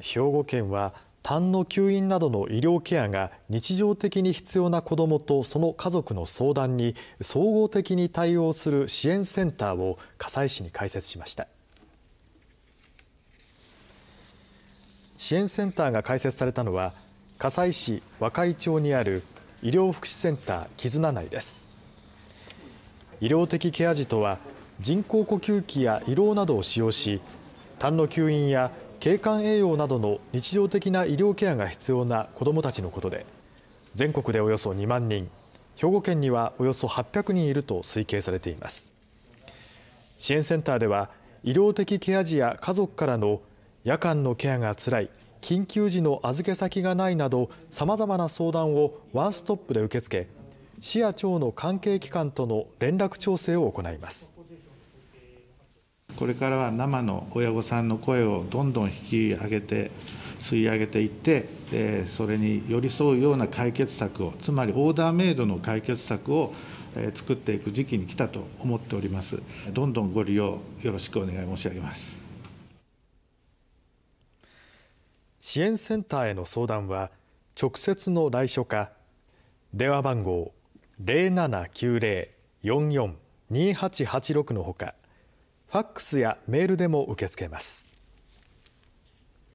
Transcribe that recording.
兵庫県は、痰の吸引などの医療ケアが日常的に必要な子どもとその家族の相談に総合的に対応する支援センターを加西市に開設しました支援センターが開設されたのは加西市和解町にある医療福祉センター絆内です医療的ケア児とは人工呼吸器や胃ろうなどを使用し痰の吸引や景観栄養などの日常的な医療ケアが必要な子どもたちのことで、全国でおよそ2万人、兵庫県にはおよそ800人いると推計されています。支援センターでは、医療的ケア児や家族からの夜間のケアがつらい、緊急時の預け先がないなど、さまざまな相談をワンストップで受け付け、市や町の関係機関との連絡調整を行います。これからは生の親御さんの声をどんどん引き上げて、吸い上げていって、えそれに寄り添うような解決策を、つまりオーダーメイドの解決策を、え作っていく時期に来たと思っております。どんどんご利用よろしくお願い申し上げます。支援センターへの相談は、直接の来所か、電話番号0790-44-2886のほか、ファックスやメールでも受け付けます。